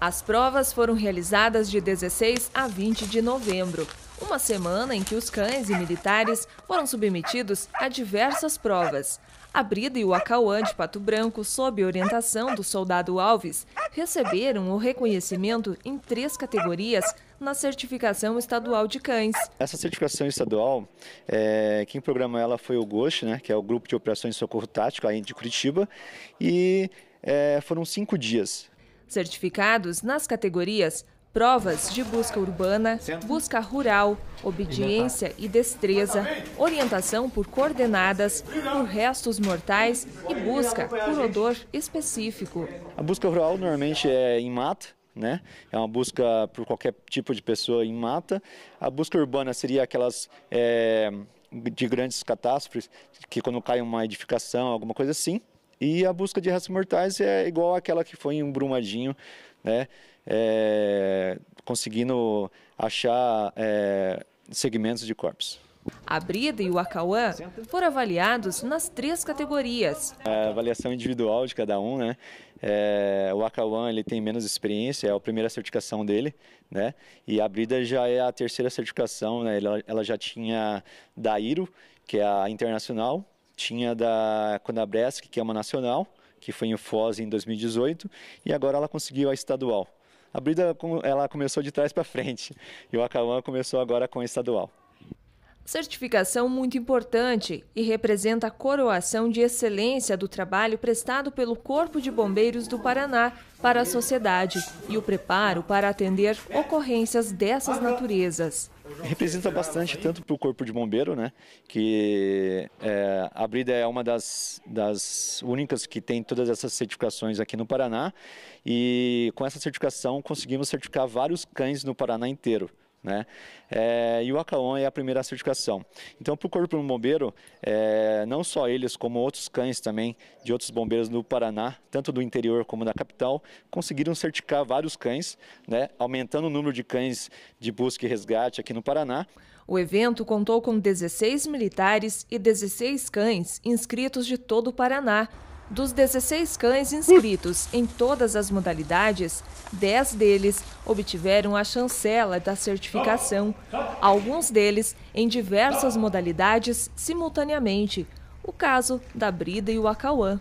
As provas foram realizadas de 16 a 20 de novembro, uma semana em que os cães e militares foram submetidos a diversas provas. A Brida e o Acauã de Pato Branco, sob orientação do soldado Alves, receberam o reconhecimento em três categorias na certificação estadual de cães. Essa certificação estadual, é, quem programou ela foi o GOST, né, que é o Grupo de Operações de Socorro Tático aí de Curitiba, e é, foram cinco dias. Certificados nas categorias provas de busca urbana, busca rural, obediência e destreza, orientação por coordenadas, por restos mortais e busca por odor específico. A busca rural normalmente é em mata. Né? É uma busca por qualquer tipo de pessoa em mata. A busca urbana seria aquelas é, de grandes catástrofes, que quando cai uma edificação, alguma coisa assim. E a busca de restos mortais é igual àquela que foi em Brumadinho, né? É, conseguindo achar é, segmentos de corpos. A Brida e o Acauã foram avaliados nas três categorias. A avaliação individual de cada um, né? É, o Acauã ele tem menos experiência, é a primeira certificação dele, né? E a Brida já é a terceira certificação, né? Ela, ela já tinha da IRO, que é a internacional, tinha da Condabresc, que é uma nacional, que foi em Foz em 2018, e agora ela conseguiu a estadual. A briga ela começou de trás para frente e o Acauã começou agora com a estadual. Certificação muito importante e representa a coroação de excelência do trabalho prestado pelo Corpo de Bombeiros do Paraná para a sociedade e o preparo para atender ocorrências dessas naturezas representa bastante tanto para o corpo de bombeiro, né? Que é, a Brida é uma das, das únicas que tem todas essas certificações aqui no Paraná e com essa certificação conseguimos certificar vários cães no Paraná inteiro. Né? É, e o ACAON é a primeira certificação. Então, para o Corpo de Bombeiro, é, não só eles, como outros cães também, de outros bombeiros do Paraná, tanto do interior como da capital, conseguiram certificar vários cães, né, aumentando o número de cães de busca e resgate aqui no Paraná. O evento contou com 16 militares e 16 cães inscritos de todo o Paraná. Dos 16 cães inscritos em todas as modalidades, 10 deles obtiveram a chancela da certificação, alguns deles em diversas modalidades simultaneamente. O caso da Brida e o Acauã.